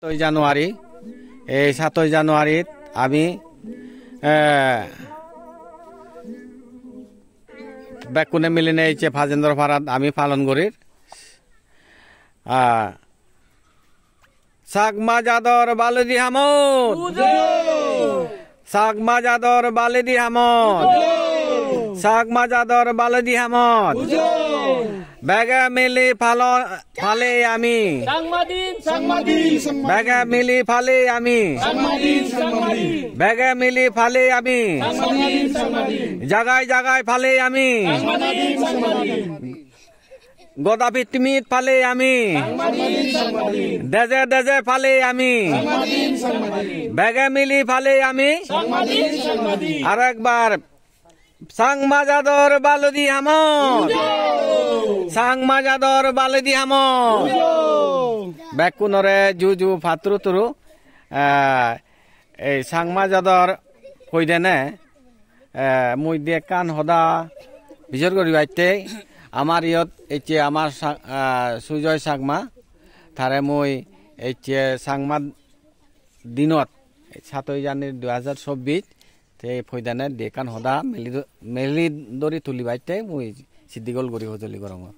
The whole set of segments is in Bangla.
সাতই জানুয়ারি এই সাতই জানুয়ারিত আমি বেকুনে মিলিনে এইচে ফাজেন্দ্র ফারাদ আমি পালন করির সাকমা যাদর বালদি হামদ সাকমা যাদর বালদি হামদ সাকমা যাদর বালদি হামদ ব্যাগা মিলি ফাল ফালে আমি ব্যাগা মিলি ফালে আমি ব্যাগা মিলি ফালে আমি জাগায় জাগায় ফালে আমি গোদাপিত মিত ফালে আমি দেজে দেজে ফালে আমি বেগে মিলি ফালে আমি আরেকবার সাংমা যাদর বালদি হাম সাংমা যাদর বালদি হাম বেকুনরে জু জু ফাতরু তুরু এই সাংমা যাদর হই দেনে মুই দিয়ে কান হদা বিজর করি বাইতে আমার ইয়ত এই আমার সুজয় সাংমা তারে মই এই সাংমা দিনত সাতই জানুয়ারি দুই হাজার চব্বিশ তে ফৈদানে ডেকান সদা মেলি মেলি দৰি তুলি বাইতে মই চিদ্দিগল গৰি সজলি গৰমৰ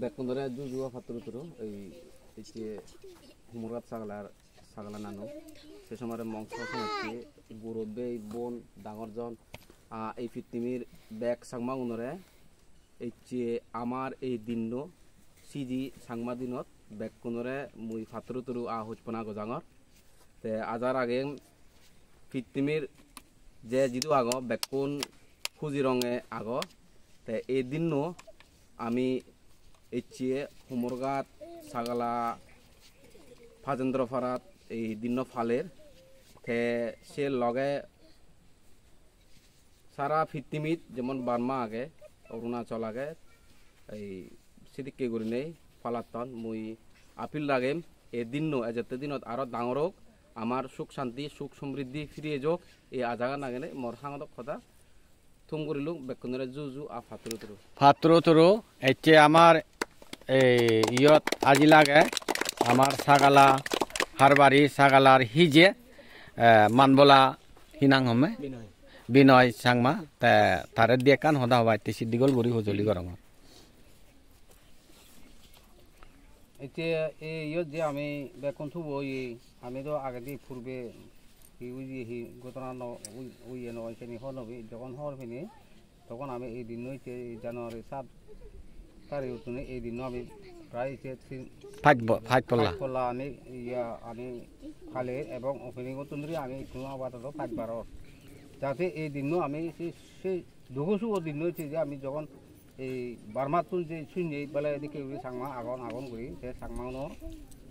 বেকুন্দৰে যুজুৱা ফাতুৰ তুৰো এই এতিয়া হুমুৰাত ছাগলাৰ ছাগলা নানো সেই সময়ৰ মাংস গুৰবে এই বন ডাঙৰজন এই পৃথিৱীৰ বেগ চাংমা উনৰে এতিয়া আমাৰ এই দিনো চিজি চাংমা দিনত বেগ কোনৰে মই ফাতুৰ তুৰো আহ সুজপনা গজাঙৰ তে আজাৰ আগে পৃথিবীর যে যদি আগ বেকুন খুজি রঙে আগ তে এই দিন আমি ইচ্ছিয়ে হুমরগাত সাগালা ফাজেন্দ্রফারাত এই দিন ফালের থে সে লগে সারা পৃথিবীত যেমন বার্মা আগে অরুণাচল আগে এই সিদিকে গরি নেই ফালাতন মুই আপিল লাগেম এদিন এজেতে দিনত আরও ডাঙরক আমার সুখ শান্তি সুখ সমৃদ্ধি ফিরিয়ে যোগ এই আজাগা নাগেনে মর সাংগত কথা থুম করিলো বেকনরে জু জু আ ফাত্র তরু ফাত্র তরু এতে আমার ইয়ত আজি লাগে আমার সাগালা হারবারি সাগালার হিজে মানবলা হিনাং হমে বিনয় সাংমা তারে দিয়ে কান হদা হবাইতে সিদ্দিগল বুড়ি হজলি গরমত এতিয়া এই ইয়াত যে আমি বেকন থুব আমি তো আগে দিয়ে ফুরবে হি ওই যে ঘটনা ওই ন এখানে হন যখন হওয়ার ফিনি তখন আমি এই দিন হইতে জানুয়ারি সাত তারিখ উঠুন এই দিন আমি প্রায় ফাইকলা আমি ইয়া আমি খালে এবং ওখানে আমি কোনো আপাতত ফাইকবার যাতে এই দিনও আমি সেই দুঘসু দিন হইতে যে আমি যখন এই বাৰমাটো যে চুই নিয়ে পেলাই এনেকৈ কৰি চাংমা আগন আগন কৰি সেই চাংমাও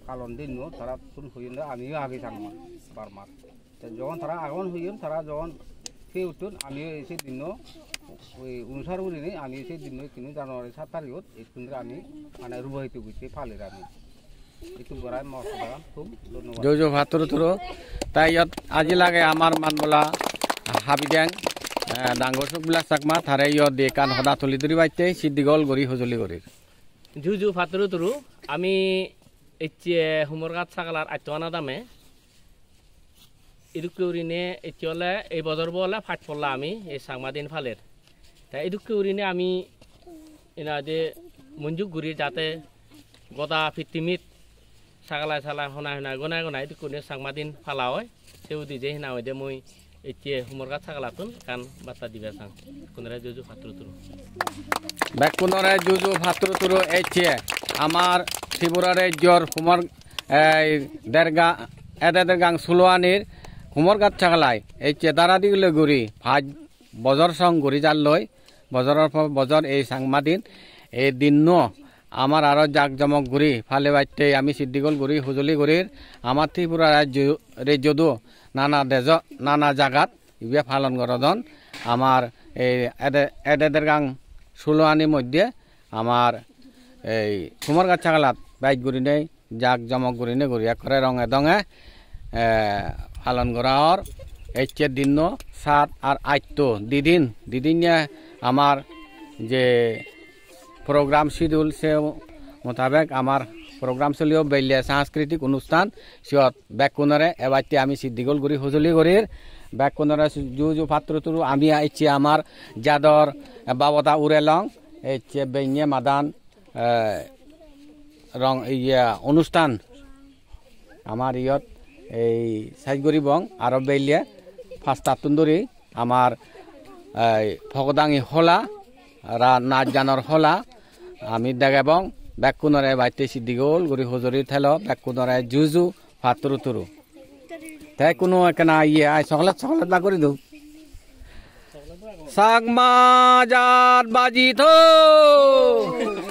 কালন দিন নো তাৰা চোন হৈ আমিও আগে চাংমা বাৰমাত যখন তাৰা আগন হৈ যাম তাৰা যখন সেই উত্তৰ আমি এই দিন এই অনুচাৰ কৰি নিয়ে আমি সেই দিন কিন্তু জানুৱাৰী সাত তাৰিখত এই স্কুলৰে আমি মানে ৰুবহিত গৈছে ফালে আমি যৌ যৌ ভাতৰ তাই ইয়াত আজি লাগে আমাৰ মানবলা হাবিদেং ডাঙর চকবিলা চাকমা থারে ইয় দেকান হদা তলি দরি বাইতে সিদ্ধিগল গরি হজলি গরি জুজু ফাতরু তরু আমি এচে হুমরগাত সাগলার আতওয়ানা দামে ইদুকুরিনে এচলে এই বজর বলে ফাট পড়লা আমি এই সাগমা দিন ফালের তা ইদুকুরিনে আমি এনা যে মঞ্জু গুরি যাতে গদা ফিতিমিত সাগলা সালা হনা হনা গনাই গনা ইদুকুরিনে চাংমা দিন ফালা হয় দি যে হিনা হয় যে মই এতিয়া সোমৰ কথা কলাতোন কাণ বাৰ্তা দিবা আমাৰ ত্ৰিপুৰা ৰাজ্যৰ সোমৰ এই দেৰগা এদেৰগাং চুলৱানীৰ সোমৰ গাত থাকলাই এই চেদাৰা বজৰ চং ঘূৰি যাল লৈ বজৰৰ বজৰ এই চাংমাদিন এই দিন ন আমাৰ আৰু জাক জমক ঘূৰি ফালে বাট্যেই আমি সিদ্ধিগল ঘূৰি সঁজুলি ঘূৰিৰ আমাৰ ত্ৰিপুৰা ৰাজ্য ৰাজ্যতো নানা দেজ নানা জাগাত ইবে পালন করদন আমার এই এডেদের গাং ষোলো আনির মধ্যে আমার এই কুমার গাছাগালাত বাইক ঘুরি নেই জাক জমক ঘুরি নেই ঘুরি করে রঙে দঙে পালন করার এইচের দিন সাত আর আইত্য দিদিন দিদিনে আমার যে প্রোগ্রাম শিডিউল সে মোতাবেক আমার প্রোগ্রাম চলিও বেলিয়া সাংস্কৃতিক অনুষ্ঠান সিহত ব্যাক কোণরে এবারটি আমি সিদ্ধিগোলগুড়ি হুজুলিগুড়ির ব্যাক কোণরে যু জু ফাত্রতুরু আমি আইছি আমার জাদর বাবতা উরেলং এইচে বেঙে মাদান রং ইয়া অনুষ্ঠান আমার ইয়ত এই সাইজগুড়ি বং আরো বেলিয়া ফাস্তা তুন্দুরি আমার ফগদাঙি হলা রা নাচ জানর হলা আমি দেখাবং বেকুনরে বাইতেছি দিগল গরি হজরি থেল বেকুনরে জুজু ফাতুরু তুরু তাই কোনো কেনা ইয়ে আই সকলাত সকলাত বা করে দু সাগমা জাত বাজি থো